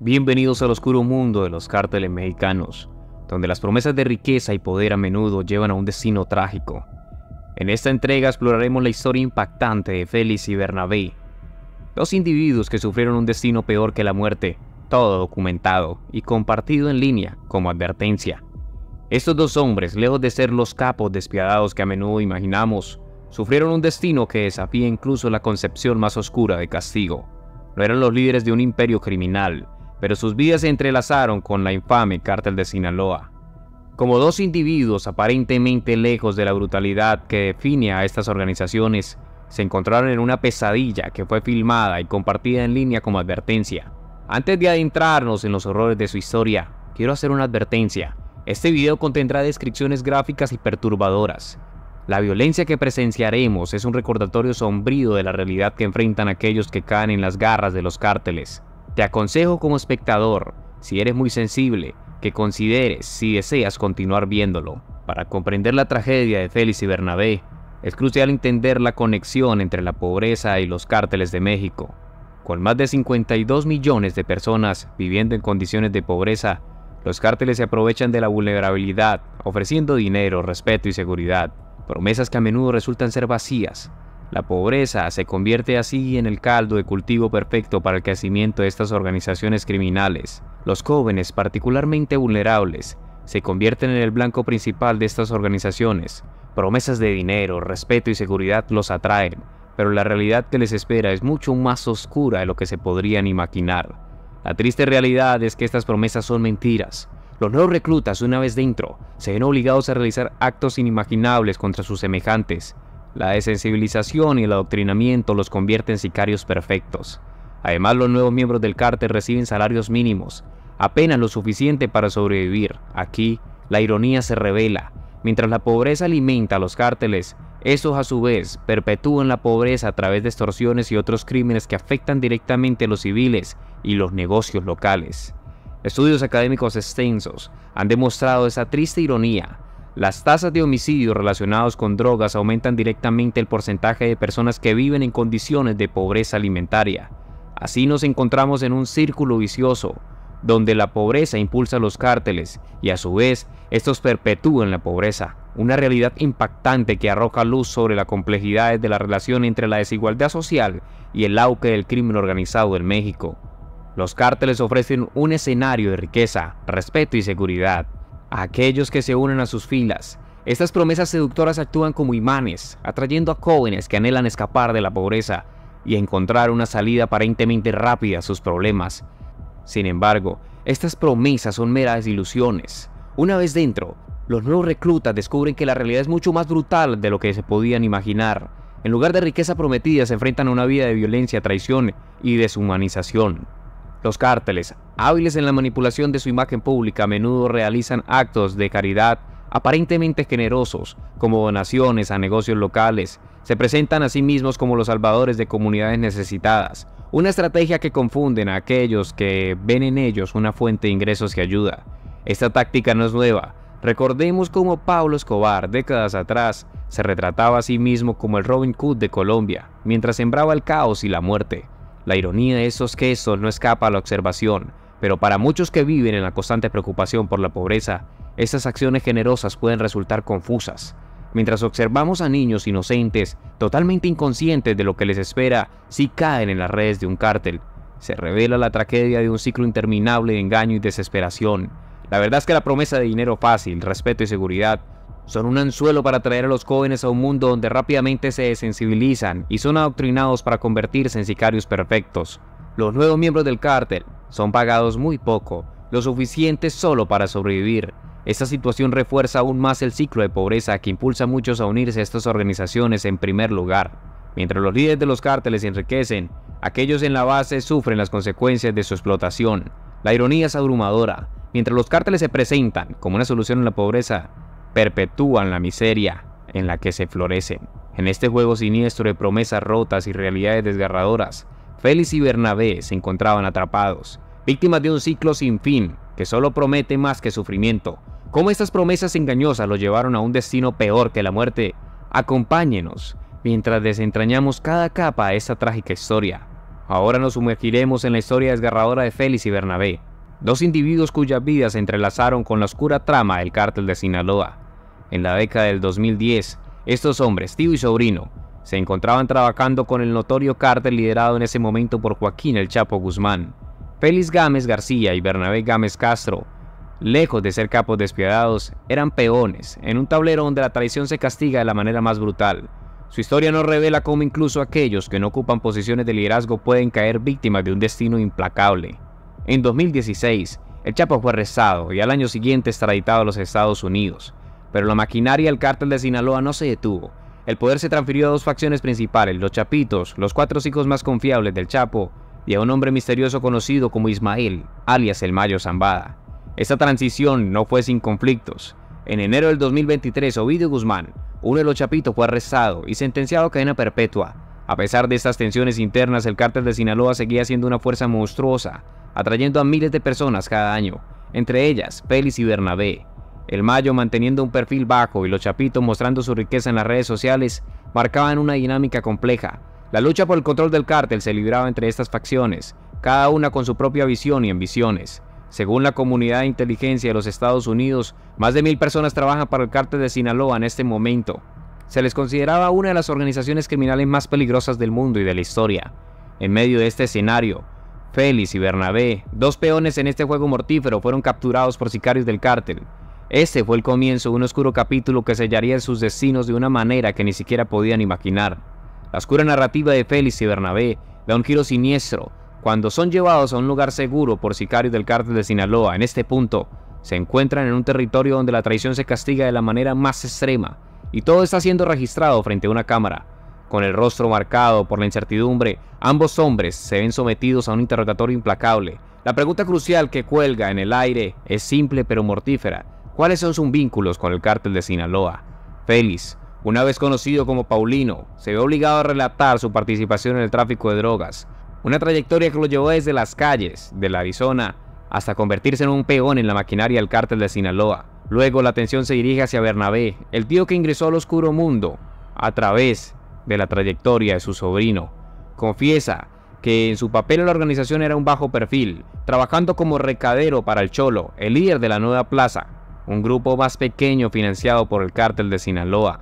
Bienvenidos al oscuro mundo de los cárteles mexicanos, donde las promesas de riqueza y poder a menudo llevan a un destino trágico. En esta entrega exploraremos la historia impactante de Félix y Bernabé, dos individuos que sufrieron un destino peor que la muerte, todo documentado y compartido en línea como advertencia. Estos dos hombres, lejos de ser los capos despiadados que a menudo imaginamos, sufrieron un destino que desafía incluso la concepción más oscura de castigo. No eran los líderes de un imperio criminal, pero sus vidas se entrelazaron con la infame cártel de Sinaloa. Como dos individuos aparentemente lejos de la brutalidad que define a estas organizaciones, se encontraron en una pesadilla que fue filmada y compartida en línea como advertencia. Antes de adentrarnos en los horrores de su historia, quiero hacer una advertencia. Este video contendrá descripciones gráficas y perturbadoras. La violencia que presenciaremos es un recordatorio sombrío de la realidad que enfrentan aquellos que caen en las garras de los cárteles. Te aconsejo como espectador, si eres muy sensible, que consideres si deseas continuar viéndolo. Para comprender la tragedia de Félix y Bernabé, es crucial entender la conexión entre la pobreza y los cárteles de México. Con más de 52 millones de personas viviendo en condiciones de pobreza, los cárteles se aprovechan de la vulnerabilidad, ofreciendo dinero, respeto y seguridad, promesas que a menudo resultan ser vacías, la pobreza se convierte así en el caldo de cultivo perfecto para el crecimiento de estas organizaciones criminales. Los jóvenes, particularmente vulnerables, se convierten en el blanco principal de estas organizaciones. Promesas de dinero, respeto y seguridad los atraen, pero la realidad que les espera es mucho más oscura de lo que se podrían imaginar. La triste realidad es que estas promesas son mentiras. Los nuevos reclutas, una vez dentro, se ven obligados a realizar actos inimaginables contra sus semejantes, la desensibilización y el adoctrinamiento los convierten en sicarios perfectos. Además, los nuevos miembros del cártel reciben salarios mínimos, apenas lo suficiente para sobrevivir. Aquí, la ironía se revela. Mientras la pobreza alimenta a los cárteles, estos a su vez perpetúan la pobreza a través de extorsiones y otros crímenes que afectan directamente a los civiles y los negocios locales. Estudios académicos extensos han demostrado esa triste ironía las tasas de homicidios relacionados con drogas aumentan directamente el porcentaje de personas que viven en condiciones de pobreza alimentaria. Así nos encontramos en un círculo vicioso, donde la pobreza impulsa los cárteles y a su vez estos perpetúan la pobreza, una realidad impactante que arroja luz sobre las complejidades de la relación entre la desigualdad social y el auge del crimen organizado en México. Los cárteles ofrecen un escenario de riqueza, respeto y seguridad, a aquellos que se unen a sus filas. Estas promesas seductoras actúan como imanes, atrayendo a jóvenes que anhelan escapar de la pobreza y encontrar una salida aparentemente rápida a sus problemas. Sin embargo, estas promesas son meras ilusiones. Una vez dentro, los nuevos reclutas descubren que la realidad es mucho más brutal de lo que se podían imaginar. En lugar de riqueza prometida, se enfrentan a una vida de violencia, traición y deshumanización. Los cárteles, hábiles en la manipulación de su imagen pública, a menudo realizan actos de caridad aparentemente generosos, como donaciones a negocios locales. Se presentan a sí mismos como los salvadores de comunidades necesitadas, una estrategia que confunden a aquellos que ven en ellos una fuente de ingresos y ayuda. Esta táctica no es nueva. Recordemos cómo Pablo Escobar, décadas atrás, se retrataba a sí mismo como el Robin Hood de Colombia, mientras sembraba el caos y la muerte. La ironía de esos quesos no escapa a la observación, pero para muchos que viven en la constante preocupación por la pobreza, estas acciones generosas pueden resultar confusas. Mientras observamos a niños inocentes, totalmente inconscientes de lo que les espera si caen en las redes de un cártel, se revela la tragedia de un ciclo interminable de engaño y desesperación. La verdad es que la promesa de dinero fácil, respeto y seguridad son un anzuelo para traer a los jóvenes a un mundo donde rápidamente se desensibilizan y son adoctrinados para convertirse en sicarios perfectos. Los nuevos miembros del cártel son pagados muy poco, lo suficiente solo para sobrevivir. Esta situación refuerza aún más el ciclo de pobreza que impulsa a muchos a unirse a estas organizaciones en primer lugar. Mientras los líderes de los cárteles se enriquecen, aquellos en la base sufren las consecuencias de su explotación. La ironía es abrumadora. Mientras los cárteles se presentan como una solución a la pobreza, perpetúan la miseria en la que se florecen. En este juego siniestro de promesas rotas y realidades desgarradoras, Félix y Bernabé se encontraban atrapados, víctimas de un ciclo sin fin que solo promete más que sufrimiento. ¿Cómo estas promesas engañosas los llevaron a un destino peor que la muerte? Acompáñenos mientras desentrañamos cada capa de esta trágica historia. Ahora nos sumergiremos en la historia desgarradora de Félix y Bernabé, Dos individuos cuyas vidas se entrelazaron con la oscura trama del cártel de Sinaloa. En la década del 2010, estos hombres, tío y sobrino, se encontraban trabajando con el notorio cártel liderado en ese momento por Joaquín El Chapo Guzmán, Félix Gámez García y Bernabé Gámez Castro. Lejos de ser capos despiadados, eran peones, en un tablero donde la traición se castiga de la manera más brutal. Su historia nos revela cómo incluso aquellos que no ocupan posiciones de liderazgo pueden caer víctimas de un destino implacable. En 2016, el Chapo fue arrestado y al año siguiente extraditado a los Estados Unidos. Pero la maquinaria del cártel de Sinaloa no se detuvo. El poder se transfirió a dos facciones principales, los Chapitos, los cuatro hijos más confiables del Chapo, y a un hombre misterioso conocido como Ismael, alias el Mayo Zambada. Esta transición no fue sin conflictos. En enero del 2023, Ovidio Guzmán, uno de los chapitos, fue arrestado y sentenciado a cadena perpetua a pesar de estas tensiones internas, el cártel de Sinaloa seguía siendo una fuerza monstruosa, atrayendo a miles de personas cada año, entre ellas Félix y Bernabé. El Mayo manteniendo un perfil bajo y los Chapitos mostrando su riqueza en las redes sociales marcaban una dinámica compleja. La lucha por el control del cártel se libraba entre estas facciones, cada una con su propia visión y ambiciones. Según la comunidad de inteligencia de los Estados Unidos, más de mil personas trabajan para el cártel de Sinaloa en este momento, se les consideraba una de las organizaciones criminales más peligrosas del mundo y de la historia. En medio de este escenario, Félix y Bernabé, dos peones en este juego mortífero, fueron capturados por sicarios del cártel. Este fue el comienzo de un oscuro capítulo que sellaría sus destinos de una manera que ni siquiera podían imaginar. La oscura narrativa de Félix y Bernabé da un giro siniestro cuando son llevados a un lugar seguro por sicarios del cártel de Sinaloa. En este punto, se encuentran en un territorio donde la traición se castiga de la manera más extrema y todo está siendo registrado frente a una cámara. Con el rostro marcado por la incertidumbre, ambos hombres se ven sometidos a un interrogatorio implacable. La pregunta crucial que cuelga en el aire es simple pero mortífera. ¿Cuáles son sus vínculos con el cártel de Sinaloa? Félix, una vez conocido como Paulino, se ve obligado a relatar su participación en el tráfico de drogas, una trayectoria que lo llevó desde las calles de la Arizona hasta convertirse en un peón en la maquinaria del cártel de Sinaloa. Luego la atención se dirige hacia Bernabé, el tío que ingresó al oscuro mundo a través de la trayectoria de su sobrino. Confiesa que en su papel en la organización era un bajo perfil, trabajando como recadero para el Cholo, el líder de la nueva plaza, un grupo más pequeño financiado por el cártel de Sinaloa.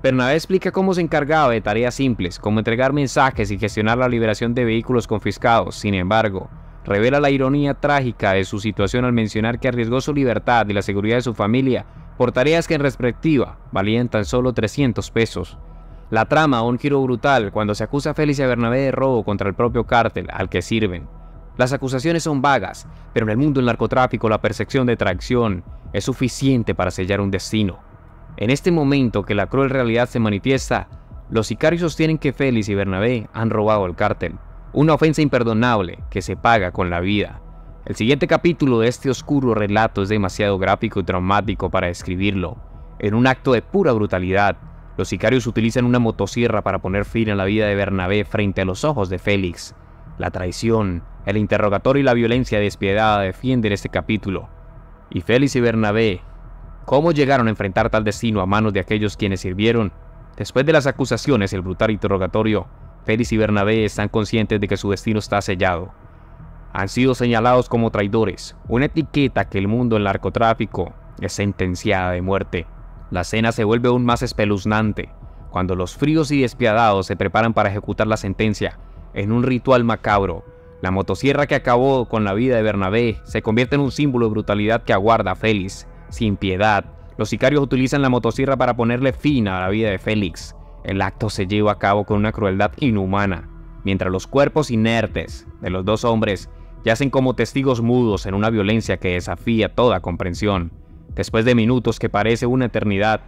Bernabé explica cómo se encargaba de tareas simples, como entregar mensajes y gestionar la liberación de vehículos confiscados. Sin embargo, revela la ironía trágica de su situación al mencionar que arriesgó su libertad y la seguridad de su familia por tareas que en respectiva valían tan solo 300 pesos. La trama un giro brutal cuando se acusa a Félix y Bernabé de robo contra el propio cártel al que sirven. Las acusaciones son vagas, pero en el mundo del narcotráfico la percepción de traición es suficiente para sellar un destino. En este momento que la cruel realidad se manifiesta, los sicarios sostienen que Félix y Bernabé han robado el cártel, una ofensa imperdonable que se paga con la vida. El siguiente capítulo de este oscuro relato es demasiado gráfico y traumático para describirlo. En un acto de pura brutalidad, los sicarios utilizan una motosierra para poner fin a la vida de Bernabé frente a los ojos de Félix. La traición, el interrogatorio y la violencia despiadada defienden este capítulo. Y Félix y Bernabé, ¿cómo llegaron a enfrentar tal destino a manos de aquellos quienes sirvieron? Después de las acusaciones, el brutal interrogatorio, Félix y Bernabé están conscientes de que su destino está sellado. Han sido señalados como traidores, una etiqueta que el mundo del narcotráfico es sentenciada de muerte. La cena se vuelve aún más espeluznante cuando los fríos y despiadados se preparan para ejecutar la sentencia en un ritual macabro. La motosierra que acabó con la vida de Bernabé se convierte en un símbolo de brutalidad que aguarda a Félix. Sin piedad, los sicarios utilizan la motosierra para ponerle fin a la vida de Félix. El acto se lleva a cabo con una crueldad inhumana, mientras los cuerpos inertes de los dos hombres yacen como testigos mudos en una violencia que desafía toda comprensión. Después de minutos que parece una eternidad,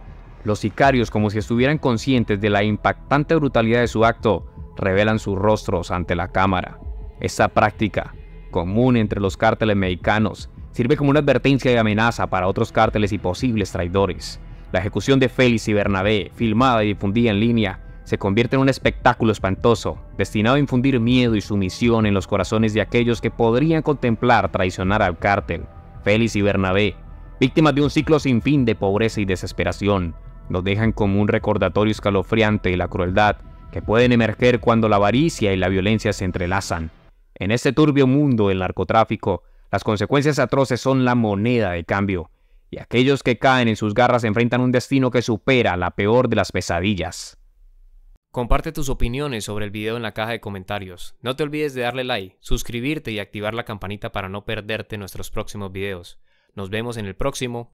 los sicarios, como si estuvieran conscientes de la impactante brutalidad de su acto, revelan sus rostros ante la cámara. Esta práctica, común entre los cárteles mexicanos, sirve como una advertencia y amenaza para otros cárteles y posibles traidores. La ejecución de Félix y Bernabé, filmada y difundida en línea, se convierte en un espectáculo espantoso, destinado a infundir miedo y sumisión en los corazones de aquellos que podrían contemplar traicionar al cártel. Félix y Bernabé, víctimas de un ciclo sin fin de pobreza y desesperación, nos dejan como un recordatorio escalofriante de la crueldad que pueden emerger cuando la avaricia y la violencia se entrelazan. En este turbio mundo del narcotráfico, las consecuencias atroces son la moneda de cambio y aquellos que caen en sus garras enfrentan un destino que supera la peor de las pesadillas. Comparte tus opiniones sobre el video en la caja de comentarios. No te olvides de darle like, suscribirte y activar la campanita para no perderte nuestros próximos videos. Nos vemos en el próximo.